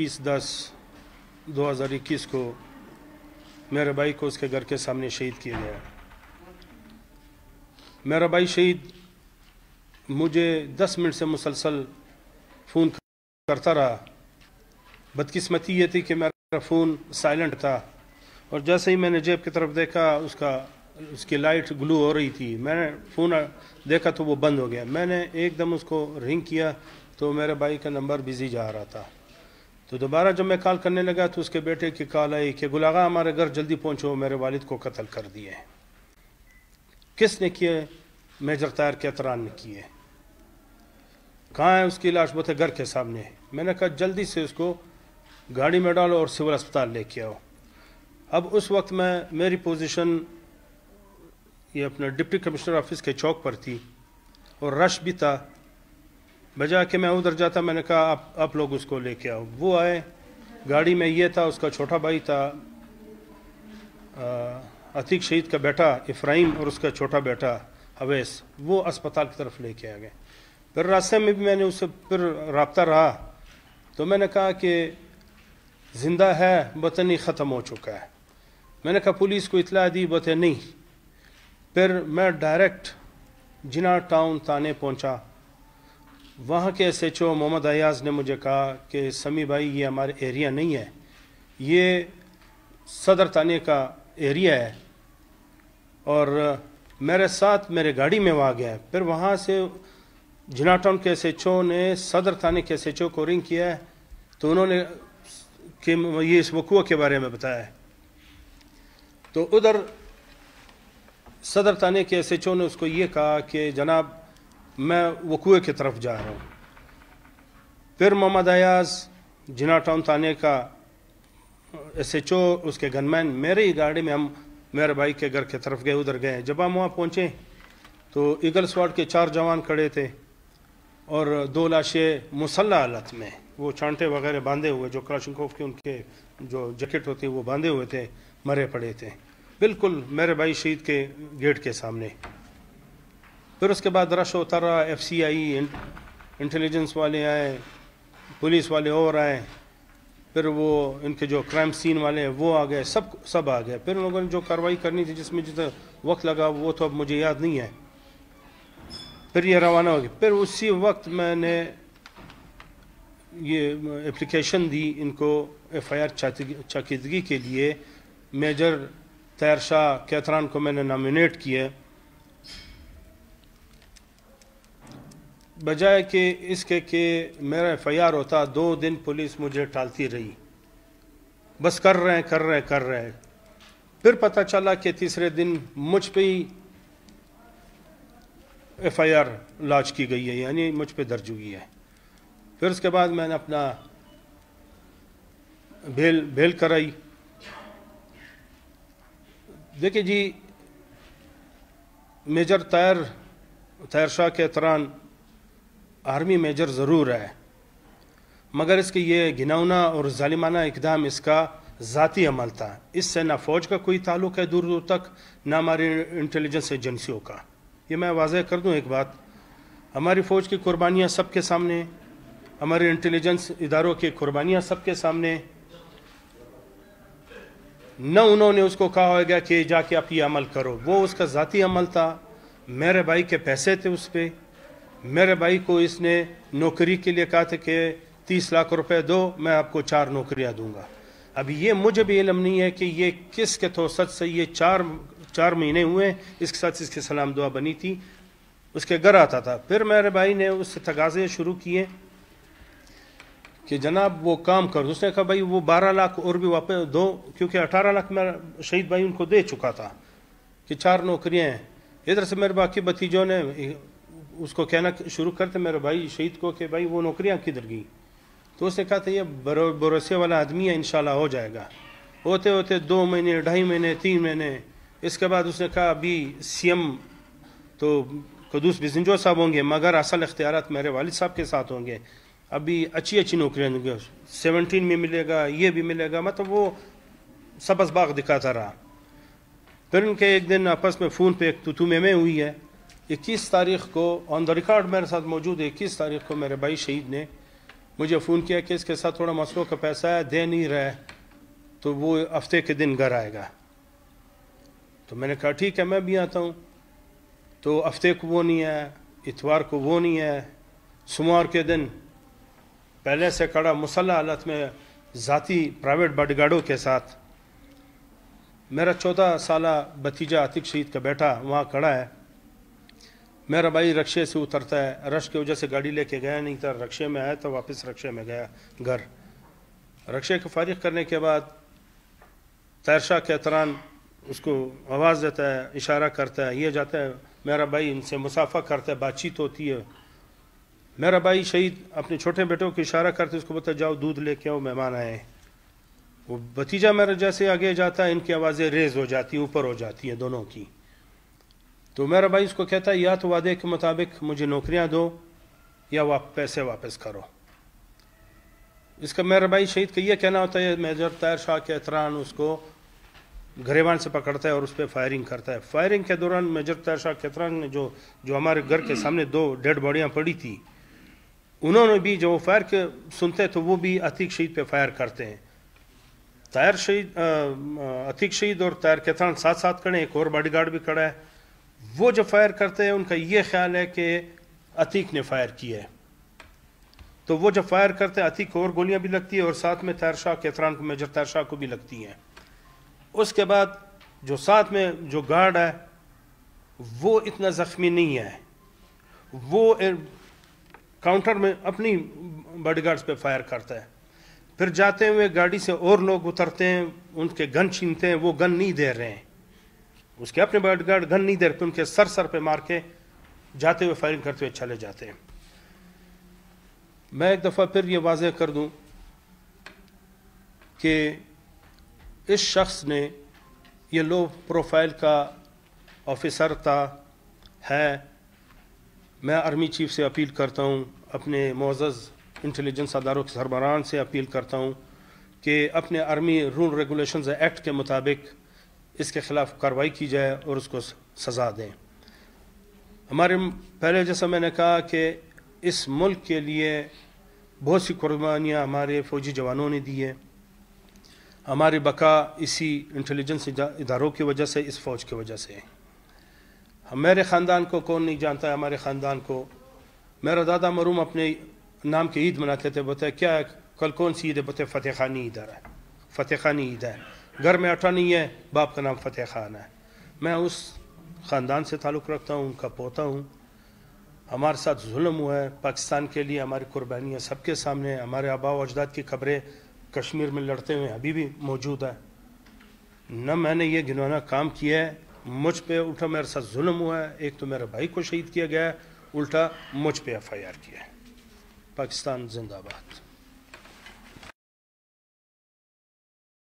बीस दस दो हज़ार इक्कीस को मेरे भाई को उसके घर के सामने शहीद किया गया मेरा भाई शहीद मुझे दस मिनट से मुसलसल फ़ोन करता रहा बदकिस्मती ये थी कि मेरा फ़ोन साइलेंट था और जैसे ही मैंने जेब की तरफ देखा उसका उसकी लाइट ग्लू हो रही थी मैंने फ़ोन देखा तो वो बंद हो गया मैंने एकदम उसको रिंग किया तो मेरे भाई का नंबर बिजी जा रहा था तो दोबारा जब मैं कॉल करने लगा तो उसके बेटे की कॉल आई कि गुलागा हमारे घर जल्दी पहुंचो मेरे वालिद को कत्ल कर दिए किसने किए मेजर तार के अतरान ने किए कहाँ है उसकी लाश बोते घर के सामने मैंने कहा जल्दी से उसको गाड़ी में डालो और सिविल अस्पताल लेके आओ अब उस वक्त मैं मेरी पोजिशन ये अपना डिप्टी कमिश्नर ऑफिस के चौक पर थी और रश भी था बजा कि मैं उधर जाता मैंने कहा आप आप लोग उसको लेके आओ वो आए गाड़ी में ये था उसका छोटा भाई था अतीक शहीद का बेटा इफ्राहिम और उसका छोटा बेटा हवेस वो अस्पताल की तरफ लेके आ गए फिर रास्ते में भी मैंने उससे फिर रबता रहा तो मैंने कहा कि ज़िंदा है बतनी ख़त्म हो चुका है मैंने कहा पुलिस को इतला दी बतें नहीं फिर मैं डायरेक्ट जिना टाउन थाने पहुँचा वहाँ के S H O Mohammad Ayaz ने मुझे कहा कि समी भाई ये हमारे एरिया नहीं है ये सदर थाने का एरिया है और मेरे साथ मेरे गाड़ी में वहाँ गया फिर वहाँ से जिनाटाउन के एस एच ओ ने सदर थाने के एस एच ओ को रिंग किया है तो उन्होंने कि ये इस वकूआ के बारे में बताया तो उधर सदर थाने के एस एच ओ ने उसको ये कहा कि जनाब मैं वकूए की तरफ जा रहा हूँ फिर मोहम्मद अयाज जिना टाउन थाने का एस एच ओ उसके गनमैन मेरे ही गाड़ी में हम मेरे भाई के घर की तरफ गए उधर गए जब हम वहाँ पहुँचे तो ईगल्स स्वाड के चार जवान खड़े थे और दो लाशें मुसल्ह हालत में वो चांटे वगैरह बांधे हुए जो क्राशनकोफ के उनके जो जैकेट होती वो बांधे हुए थे मरे पड़े थे बिल्कुल मेरे भाई शहीद के गेट के सामने फिर उसके बाद रश होता रहा एफ सी आई इंटेलिजेंस वाले आए पुलिस वाले और आए फिर वो इनके जो क्राइम सीन वाले हैं वो आ गए सब सब आ गए फिर उन लोगों ने जो कार्रवाई करनी थी जिसमें जितना वक्त लगा वो तो अब मुझे याद नहीं है फिर ये रवाना हो गया फिर उसी वक्त मैंने ये एप्लीकेशन दी इनको एफ आई आर चौकीदगी के लिए मेजर तैर शाह कैथरान को मैंने नामिनेट किया बजाय कि इसके कि मेरा एफ होता दो दिन पुलिस मुझे टालती रही बस कर रहे हैं कर रहे हैं कर रहे हैं फिर पता चला कि तीसरे दिन मुझ पे ही एफ आई आर लॉन्च की गई है यानी मुझ पे दर्ज हुई है फिर उसके बाद मैंने अपना भेल भेल कराई देखिए जी मेजर तैर तैर शाह के दौरान आर्मी मेजर ज़रूर है मगर इसके ये घिनौना और ालिमाना इकदाम इसका ज़ाती अमल था इससे ना फ़ौज का कोई ताल्लुक है दूर दूर तक ना हमारी इंटेलिजेंस एजेंसियों का ये मैं वाजह कर दूँ एक बात हमारी फ़ौज की कुर्बानियाँ सबके सामने हमारे इंटेलिजेंस इदारों की कुर्बानियाँ सबके सामने न उन्होंने उसको कहा होगा कि जाके आप ये अमल करो वो उसका ज़ाती अमल था मेरे भाई के पैसे थे उस पर मेरे भाई को इसने नौकरी के लिए कहा था कि तीस लाख रुपए दो मैं आपको चार नौकरियां दूंगा अब ये मुझे भी इलम नहीं है कि ये किस के तो सच से ये चार चार महीने हुए इसके साथ इसकी सलाम दुआ बनी थी उसके घर आता था फिर मेरे भाई ने उससे तकाजे शुरू किए कि जनाब वो काम कर उसने कहा भाई वो बारह लाख और भी वापस दो क्योंकि अठारह लाख मेरा शहीद भाई उनको दे चुका था कि चार नौकरियाँ हैं इधर से मेरे बाकी भतीजों ने उसको कहना शुरू करते मेरे भाई शहीद को कि भाई वो नौकरियाँ किधर गई तो उसने कहा था ये भरोसे वाला आदमी है इनशाला हो जाएगा होते होते दो महीने ढाई महीने तीन महीने इसके बाद उसने कहा अभी सीएम तो कदूस बिजनजो साहब होंगे मगर असल अख्तियार मेरे वालिद साहब के साथ होंगे अभी अच्छी अच्छी नौकरियाँ होंगी सेवनटीन में मिलेगा ये भी मिलेगा मतलब वो सबस बाग दिखाता रहा फिर उनके एक दिन आपस में फ़ोन पे एक तुतुमे में हुई है इक्कीस तारीख को ऑन द रिकॉर्ड मेरे साथ मौजूद है इक्कीस तारीख को मेरे भाई शहीद ने मुझे फ़ोन किया कि इसके साथ थोड़ा मसलों का पैसा है दे नहीं रहा तो वो हफ्ते के दिन घर आएगा तो मैंने कहा ठीक है मैं भी आता हूँ तो हफ्ते को वो नहीं है इतवार को वो नहीं है सोमवार के दिन पहले से कड़ा मुसल्ह हालत में ज़ाती प्राइवेट बॉडीगार्डों के साथ मेरा चौदह साल भतीजा आतिक शहीद का बेटा वहाँ खड़ा है मेरा भाई रक्शे से उतरता है रश की वजह से गाड़ी लेके गया नहीं था रक्शे में आया तो वापस रक्शे में गया घर रक्शे को फारिग करने के बाद तैरशाह के तरान उसको आवाज़ देता है इशारा करता है ये जाता है मेरा भाई इनसे मुसाफा करता है बातचीत होती है मेरा भाई शहीद अपने छोटे बेटों को इशारा करते उसको बता जाओ दूध लेके आओ मेहमान आए वो भतीजा मेरा जैसे आगे जाता है इनकी आवाज़ें रेज हो जाती हैं ऊपर हो जाती हैं दोनों की तो मेरा भाई उसको कहता है या तो वादे के मुताबिक मुझे नौकरियां दो या वाप पैसे वापस करो इसका मेरा भाई शहीद का यह कहना होता है मेजर तैर शाह के एतरान उसको घरेवान से पकड़ता है और उस पर फायरिंग करता है फायरिंग के दौरान मेजर तैर शाह केतरान ने जो जो हमारे घर के सामने दो डेड बॉडियाँ पड़ी थी उन्होंने भी जब वो फायर के सुनते तो वो भी अतीक शहीद पे फायर करते हैं तैर शहीद अतीक शहीद और तैर केतरान साथ साथ खड़े एक और बॉडी गार्ड भी खड़ा है वो जो फायर करते हैं उनका ये ख्याल है कि अतीक ने फायर किया है तो वो जब फायर करते हैं अतीक को और गोलियां भी लगती है और साथ में तैर शाह केतरान को मेजर शाह को भी लगती हैं उसके बाद जो साथ में जो गार्ड है वो इतना ज़ख्मी नहीं है वो काउंटर में अपनी बॉडी गार्ड्स पर फायर करता है फिर जाते हुए गाड़ी से और लोग उतरते हैं उनके गन छीनते हैं वो गन नहीं दे रहे हैं उसके अपने गार्ड गन नहीं दे रहे उनके सर सर पे मार के जाते हुए फायरिंग करते हुए चले जाते हैं मैं एक दफ़ा फिर ये वाजह कर दूं कि इस शख्स ने ये लो प्रोफाइल का ऑफिसर था है मैं आर्मी चीफ से अपील करता हूँ अपने मोज़ इंटेलिजेंस अदारों के सरबरान से अपील करता हूँ कि अपने आर्मी रूल रेगुलेशंस एक्ट के मुताबिक इसके ख़िलाफ़ कार्रवाई की जाए और उसको सज़ा दें हमारे पहले जैसा मैंने कहा कि इस मुल्क के लिए बहुत सी कुर्बानियाँ हमारे फ़ौजी जवानों ने दी है हमारी बका इसी इंटेलिजेंस इदारों की वजह से इस फ़ौज की वजह से है मेरे ख़ानदान को कौन नहीं जानता है हमारे ख़ानदान को मेरा दादा मरूम अपने नाम की ईद मनाते थे बताए क्या है कल कौन सी ईद है बताए फ़तेह खानी ईद आ रहा है फ़तेह खानी ईद है घर में आटा नहीं है बाप का नाम फतेह खान है मैं उस ख़ानदान से ताल्लुक़ रखता हूँ उनका पोता हूँ हमारे साथ जुल्म हुआ है पाकिस्तान के लिए हमारी कुर्बानियाँ सबके सामने हमारे आबा अजदाद की खबरें कश्मीर में लड़ते हुए अभी भी मौजूद है न मैंने ये घिनौना काम किया है मुझ पर उल्टा मेरे साथ जुल्म हुआ है एक तो मेरे भाई को शहीद किया गया है उल्टा मुझ पर एफ आई आर किया है पाकिस्तान जिंदाबाद